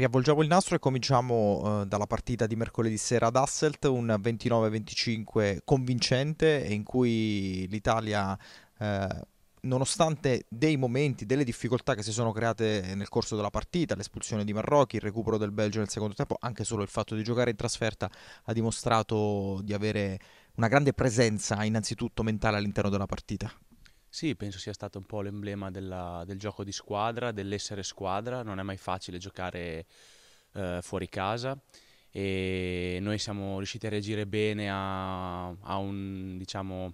Riavvolgiamo il nastro e cominciamo eh, dalla partita di mercoledì sera ad Hasselt, un 29-25 convincente in cui l'Italia, eh, nonostante dei momenti, delle difficoltà che si sono create nel corso della partita, l'espulsione di Marrocchi, il recupero del Belgio nel secondo tempo, anche solo il fatto di giocare in trasferta ha dimostrato di avere una grande presenza innanzitutto mentale all'interno della partita. Sì, penso sia stato un po' l'emblema della del gioco di squadra, dell'essere squadra. Non è mai facile giocare, ehm, fuori casa e noi siamo riusciti a reagire bene a a un diciamo,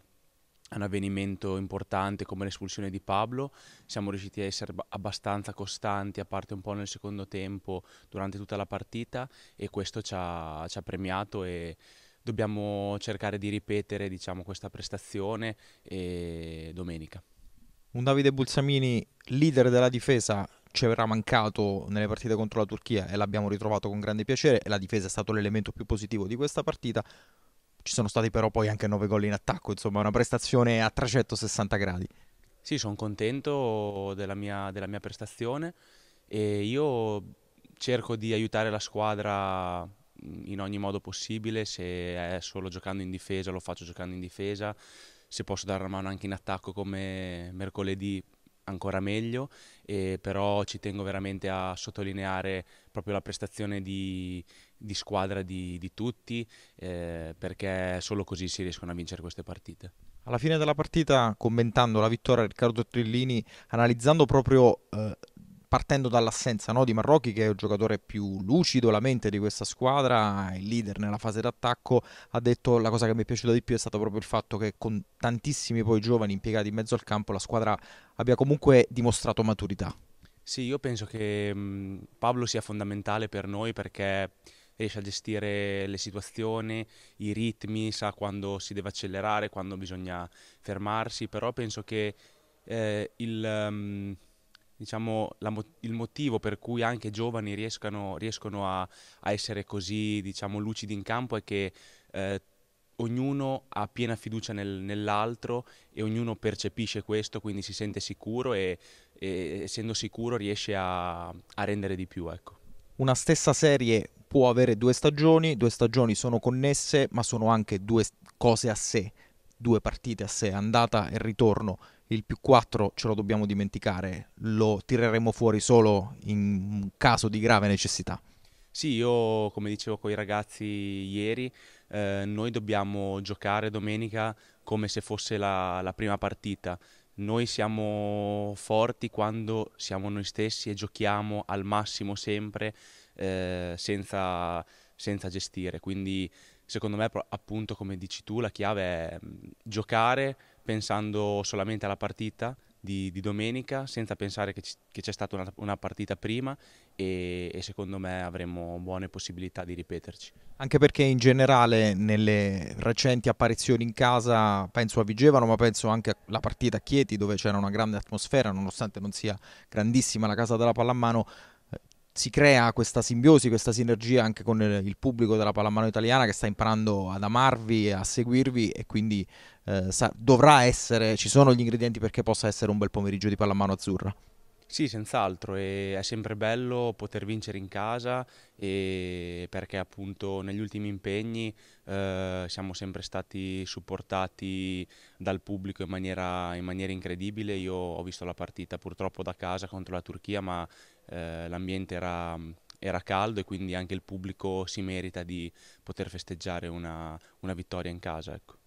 a un avvenimento importante come l'espulsione di Pablo. Siamo riusciti a essere abbastanza costanti, a parte un po' nel secondo tempo, durante tutta la partita e questo ci ha premiato e dobbiamo cercare di ripetere diciamo, questa prestazione domenica. Un Davide Bulsamini, leader della difesa, ci avrà mancato nelle partite contro la Turchia e l'abbiamo ritrovato con grande piacere la difesa è stato l'elemento più positivo di questa partita. Ci sono stati però poi anche nove gol in attacco, insomma una prestazione a 360 gradi. Sì, sono contento della mia, della mia prestazione e io cerco di aiutare la squadra in ogni modo possibile, se è solo giocando in difesa lo faccio giocando in difesa, se posso dare una mano anche in attacco come mercoledì ancora meglio, e però ci tengo veramente a sottolineare proprio la prestazione di, di squadra di, di tutti, eh, perché solo così si riescono a vincere queste partite. Alla fine della partita, commentando la vittoria, Riccardo Trillini, analizzando proprio... Eh partendo dall'assenza no, di Marrocchi, che è il giocatore più lucido, la mente di questa squadra, il leader nella fase d'attacco, ha detto la cosa che mi è piaciuta di più è stato proprio il fatto che con tantissimi poi giovani impiegati in mezzo al campo la squadra abbia comunque dimostrato maturità. Sì, io penso che mm, Pablo sia fondamentale per noi perché riesce a gestire le situazioni, i ritmi, sa quando si deve accelerare, quando bisogna fermarsi, però penso che eh, il... Um, diciamo, la, il motivo per cui anche giovani riescano, riescono a, a, essere così diciamo, lucidi in campo è che eh, ognuno ha piena fiducia nel, nell'altro e ognuno percepisce questo, quindi si sente sicuro e, e essendo sicuro riesce a, a rendere di più. Ecco. Una stessa serie può avere due stagioni, due stagioni sono connesse ma sono anche due cose a sé, due partite a sé, andata e ritorno il più 4 ce lo dobbiamo dimenticare, lo tireremo fuori solo in caso di grave necessità. Sì, io come dicevo con i ragazzi ieri, eh, noi dobbiamo giocare domenica come se fosse la, la prima partita. Noi siamo forti quando siamo noi stessi e giochiamo al massimo sempre eh, senza senza gestire. Quindi secondo me, appunto, come dici tu, la chiave è mm, giocare pensando solamente alla partita di, di domenica, senza pensare che, c- che c'è stata una, una partita prima e, e, secondo me avremo buone possibilità di ripeterci. Anche perché in generale nelle recenti apparizioni in casa, penso a Vigevano, ma penso anche alla partita a Chieti dove c'era una grande atmosfera, nonostante non sia grandissima la casa della pallamano, si crea questa simbiosi, questa sinergia anche con il pubblico della pallamano italiana che sta imparando ad amarvi, a seguirvi e quindi eh, sa- dovrà essere, ci sono gli ingredienti perché possa essere un bel pomeriggio di pallamano azzurra. Sì, senz'altro, e è sempre bello poter vincere in casa e perché appunto negli ultimi impegni eh, siamo sempre stati supportati dal pubblico in maniera, in maniera, incredibile. Io ho visto la partita purtroppo da casa contro la Turchia, ma eh, l'ambiente era, era, caldo e quindi anche il pubblico si merita di poter festeggiare una, una vittoria in casa. Ecco.